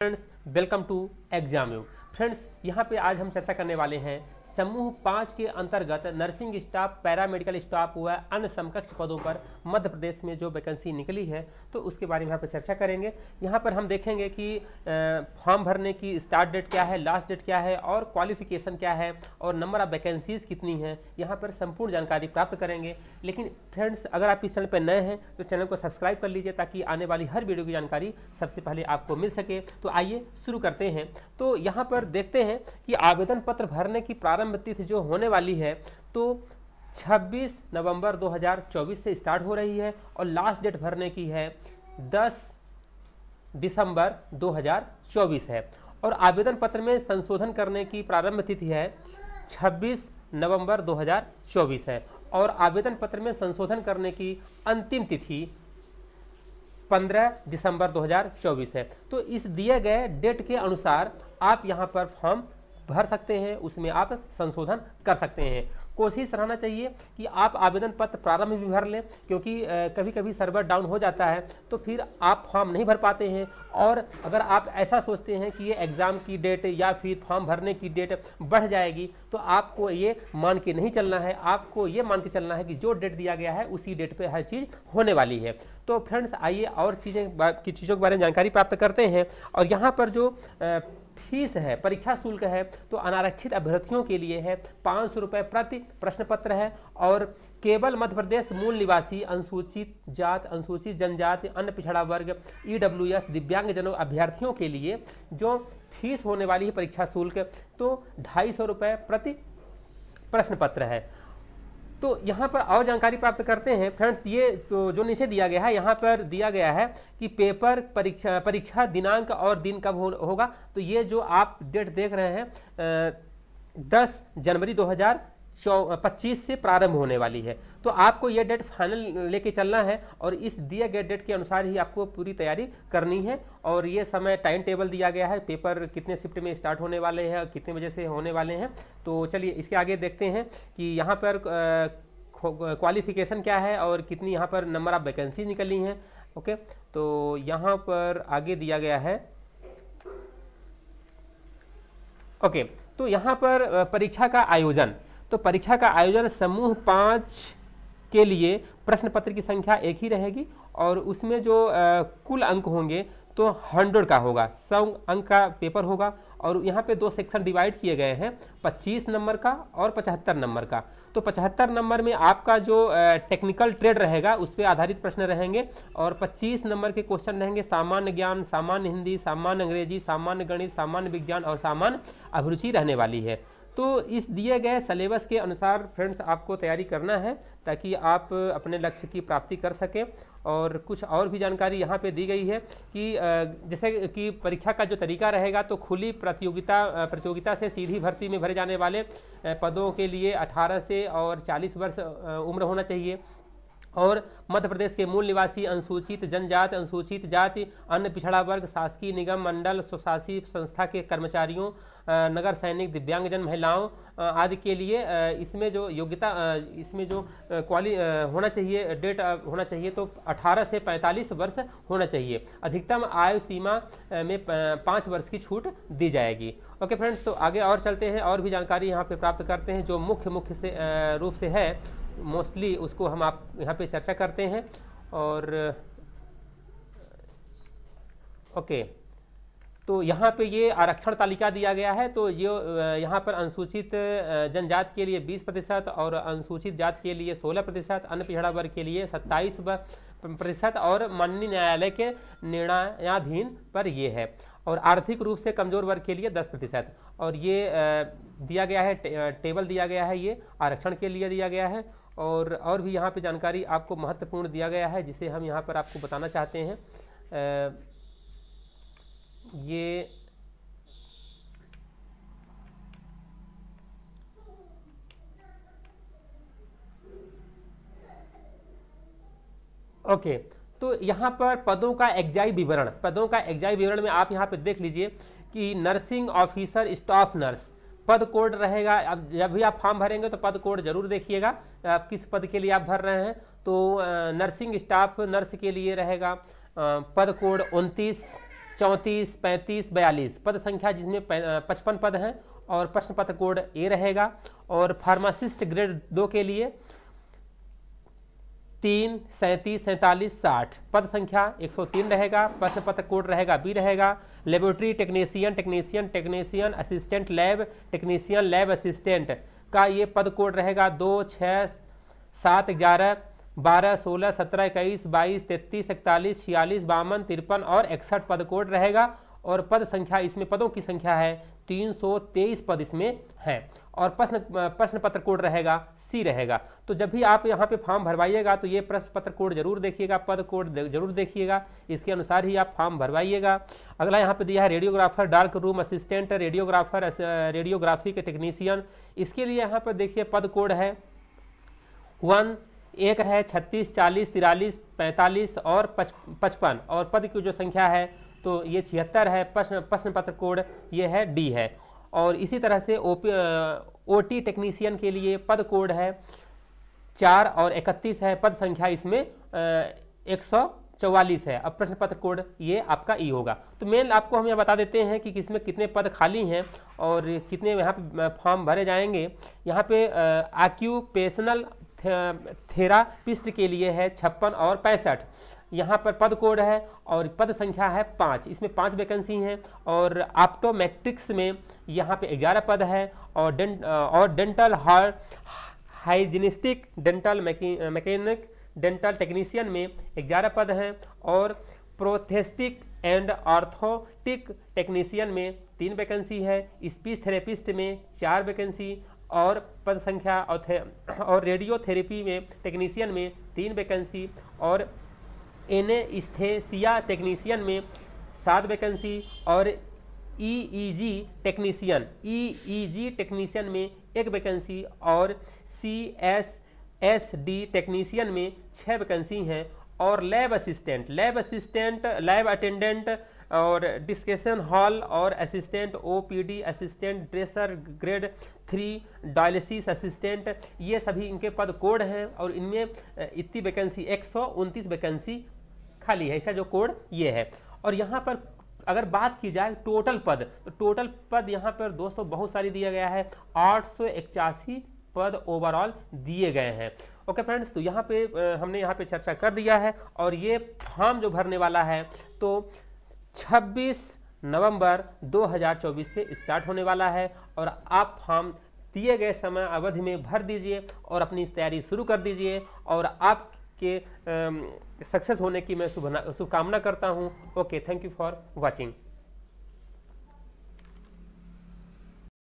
friends welcome to exam you friends यहाँ पे आज हम चर्चा करने वाले हैं समूह पाँच के अंतर्गत नर्सिंग स्टाफ पैरामेडिकल स्टाफ व अन्य समकक्ष पदों पर मध्य प्रदेश में जो वैकेंसी निकली है तो उसके बारे में यहाँ पर चर्चा करेंगे यहाँ पर हम देखेंगे कि फॉर्म भरने की स्टार्ट डेट क्या है लास्ट डेट क्या है और क्वालिफिकेशन क्या है और नंबर ऑफ वैकेंसीज़ कितनी हैं यहाँ पर संपूर्ण जानकारी प्राप्त करेंगे लेकिन फ्रेंड्स अगर आप इस चैनल पर नए हैं तो चैनल को सब्सक्राइब कर लीजिए ताकि आने वाली हर वीडियो की जानकारी सबसे पहले आपको मिल सके तो आइए शुरू करते हैं तो यहाँ पर देखते हैं कि आवेदन पत्र भरने की प्रारंभ तिथि जो होने वाली है तो 26 नवंबर 2024 से स्टार्ट हो रही है और लास्ट डेट भरने की है 10 दिसंबर 2024 है और आवेदन पत्र में संशोधन करने की प्रारंभ तिथि है 26 नवंबर 2024 है और आवेदन पत्र में संशोधन करने की अंतिम तिथि 15 दिसंबर 2024 है तो इस दिए गए डेट के अनुसार आप यहाँ पर फॉर्म भर सकते हैं उसमें आप संशोधन कर सकते हैं कोशिश रहना चाहिए कि आप आवेदन पत्र प्रारंभ भी भर लें क्योंकि कभी कभी सर्वर डाउन हो जाता है तो फिर आप फॉर्म नहीं भर पाते हैं और अगर आप ऐसा सोचते हैं कि ये एग्ज़ाम की डेट या फिर फॉर्म भरने की डेट बढ़ जाएगी तो आपको ये मान के नहीं चलना है आपको ये मान के चलना है कि जो डेट दिया गया है उसी डेट पर हर चीज़ होने वाली है तो फ्रेंड्स आइए और चीज़ें की चीज़ों के बारे में जानकारी प्राप्त करते हैं और यहाँ पर जो फीस है परीक्षा शुल्क है तो अनारक्षित अभ्यर्थियों के लिए है पाँच सौ रुपये प्रति प्रश्न पत्र है और केवल मध्य प्रदेश मूल निवासी अनुसूचित जात अनुसूचित जनजाति अन्य पिछड़ा वर्ग ई डब्ल्यू एस दिव्यांगजनों अभ्यर्थियों के लिए जो फीस होने वाली है परीक्षा शुल्क तो ढाई सौ रुपये प्रति प्रश्न पत्र है तो यहाँ पर और जानकारी प्राप्त करते हैं फ्रेंड्स ये तो जो नीचे दिया गया है यहाँ पर दिया गया है कि पेपर परीक्षा परीक्षा दिनांक और दिन कब हो, होगा तो ये जो आप डेट देख रहे हैं दस जनवरी पच्चीस से प्रारंभ होने वाली है तो आपको यह डेट फाइनल लेके चलना है और इस दिए गए डेट के अनुसार ही आपको पूरी तैयारी करनी है और ये समय टाइम टेबल दिया गया है पेपर कितने शिफ्ट में स्टार्ट होने वाले हैं और कितने बजे से होने वाले हैं तो चलिए इसके आगे देखते हैं कि यहाँ पर क्वालिफिकेशन क्या है और कितनी यहाँ पर नंबर ऑफ वैकेंसी निकली हैं ओके तो यहाँ पर आगे दिया गया है ओके तो यहाँ पर परीक्षा का आयोजन तो परीक्षा का आयोजन समूह पाँच के लिए प्रश्न पत्र की संख्या एक ही रहेगी और उसमें जो कुल अंक होंगे तो हंड्रेड का होगा सौ अंक का पेपर होगा और यहाँ पे दो सेक्शन डिवाइड किए गए हैं पच्चीस नंबर का और पचहत्तर नंबर का तो पचहत्तर नंबर में आपका जो टेक्निकल ट्रेड रहेगा उस पर आधारित प्रश्न रहेंगे और पच्चीस नंबर के क्वेश्चन रहेंगे सामान्य ज्ञान सामान्य हिंदी सामान्य अंग्रेजी सामान्य गणित सामान्य विज्ञान और सामान्य अभिरुचि रहने वाली है तो इस दिए गए सलेबस के अनुसार फ्रेंड्स आपको तैयारी करना है ताकि आप अपने लक्ष्य की प्राप्ति कर सकें और कुछ और भी जानकारी यहाँ पे दी गई है कि जैसे कि परीक्षा का जो तरीका रहेगा तो खुली प्रतियोगिता प्रतियोगिता से सीधी भर्ती में भरे जाने वाले पदों के लिए 18 से और 40 वर्ष उम्र होना चाहिए और मध्य प्रदेश के मूल निवासी अनुसूचित जनजाति अनुसूचित जाति अन्य पिछड़ा वर्ग शासकीय निगम मंडल स्वशासी संस्था के कर्मचारियों नगर सैनिक दिव्यांगजन महिलाओं आदि के लिए इसमें जो योग्यता इसमें जो क्वाली होना चाहिए डेट होना चाहिए तो 18 से 45 वर्ष होना चाहिए अधिकतम आयु सीमा में पाँच वर्ष की छूट दी जाएगी ओके फ्रेंड्स तो आगे और चलते हैं और भी जानकारी यहाँ पर प्राप्त करते हैं जो मुख्य मुख्य से रूप से है मोस्टली उसको हम आप यहाँ पे चर्चा करते हैं और ओके तो यहाँ पे ये आरक्षण तालिका दिया गया है तो ये यहाँ पर अनुसूचित जनजात के लिए 20 प्रतिशत और अनुसूचित जात के लिए 16 प्रतिशत अन्य पिछड़ा वर्ग के लिए 27 प्रतिशत और माननीय न्यायालय के निर्णयाधीन पर ये है और आर्थिक रूप से कमजोर वर्ग के लिए 10 प्रतिशत और ये दिया गया है टेबल दिया गया है ये आरक्षण के लिए दिया गया है और और भी यहाँ पे जानकारी आपको महत्वपूर्ण दिया गया है जिसे हम यहाँ पर आपको बताना चाहते हैं आ, ये ओके तो यहाँ पर पदों का एग्जाई विवरण पदों का एग्जाई विवरण में आप यहाँ पे देख लीजिए कि नर्सिंग ऑफिसर स्टाफ नर्स पद कोड रहेगा अब जब भी आप फॉर्म भरेंगे तो पद कोड जरूर देखिएगा आप किस पद के लिए आप भर रहे हैं तो नर्सिंग स्टाफ नर्स के लिए रहेगा पद कोड उनतीस चौंतीस पैंतीस बयालीस पद संख्या जिसमें पचपन पद हैं और प्रश्न पत्र कोड ए रहेगा और फार्मासिस्ट ग्रेड दो के लिए तीन सैंतीस सैंतालीस साठ पद संख्या 103 रहेगा प्रश्न पत्र कोड रहेगा बी रहेगा laboratory technician technician technician assistant lab technician lab assistant का ये पद कोड रहेगा दो छः सात ग्यारह बारह सोलह सत्रह इक्कीस बाईस तैंतीस इकतालीस छियालीस बावन तिरपन और इकसठ पद कोड रहेगा और पद संख्या इसमें पदों की संख्या है 323 पद इसमें हैं और प्रश्न प्रश्न पत्र कोड रहेगा सी रहेगा तो जब भी आप यहाँ पे फॉर्म भरवाइएगा तो ये प्रश्न पत्र कोड जरूर देखिएगा पद कोड जरूर देखिएगा इसके अनुसार ही आप फॉर्म भरवाइएगा अगला यहाँ पे दिया है radiographer dark room assistant radiographer radiography के टेक्नीशियन इसके लिए यहाँ पर देखिए पद कोड है वन एक है छत्तीस चालीस तिरालीस पैंतालीस और पचपन और पद की जो संख्या है तो ये छिहत्तर है प्रश्न प्रश्न पत्र कोड ये है डी है और इसी तरह से ओ ओटी टेक्नीशियन के लिए पद कोड है चार और इकतीस है पद संख्या इसमें एक सौ चौवालीस है अब प्रश्न पत्र कोड ये आपका ई e होगा तो मेन आपको हम यहाँ बता देते हैं कि किसमें कितने पद खाली हैं और कितने यहाँ पे फॉर्म भरे जाएंगे यहाँ पे आक्यूपेशनल थे, थेरापिस्ट के लिए है छप्पन और पैंसठ यहाँ पर पद कोड है और पद संख्या है पाँच इसमें पाँच वैकेंसी हैं और आप्टोमेट्रिक्स में यहाँ पे ग्यारह पद है और डें और डेंटल हार hygienist dental mechanic dental technician में ग्यारह पद हैं और प्रोथेस्टिक एंड ऑर्थोटिक टेक्नीशियन में तीन वैकेंसी है स्पीच थेरेपिस्ट में चार वैकेंसी और पद संख्या और, और रेडियोथेरेपी में टेक्नीशियन में तीन वैकेंसी और एन स्थेसिया टेक्नीसियन में सात वैकेंसी और E e G e technician E e G technician में एक वैकेंसी और C S S D technician में छः वैकेंसी हैं और lab assistant lab assistant lab attendant और डिस्कशन हॉल और assistant OPD assistant dresser grade three dialysis assistant ये सभी इनके पद कोड हैं और इनमें इतनी वैकेंसी एक सौ वैकेंसी खाली है इसका जो कोड ये है और यहाँ पर अगर बात की जाए टोटल पद तो टोटल पद यहाँ पर दोस्तों बहुत सारी दिया गया है आठ पद ओवरऑल दिए गए हैं ओके फ्रेंड्स तो यहाँ पे हमने यहाँ पे चर्चा कर दिया है और ये फॉर्म जो भरने वाला है तो 26 नवंबर 2024 से स्टार्ट होने वाला है और आप फॉर्म दिए गए समय अवधि में भर दीजिए और अपनी तैयारी शुरू कर दीजिए और आप के सक्सेस होने की मैं शुभना शुभकामना करता हूँ okay thank you for watching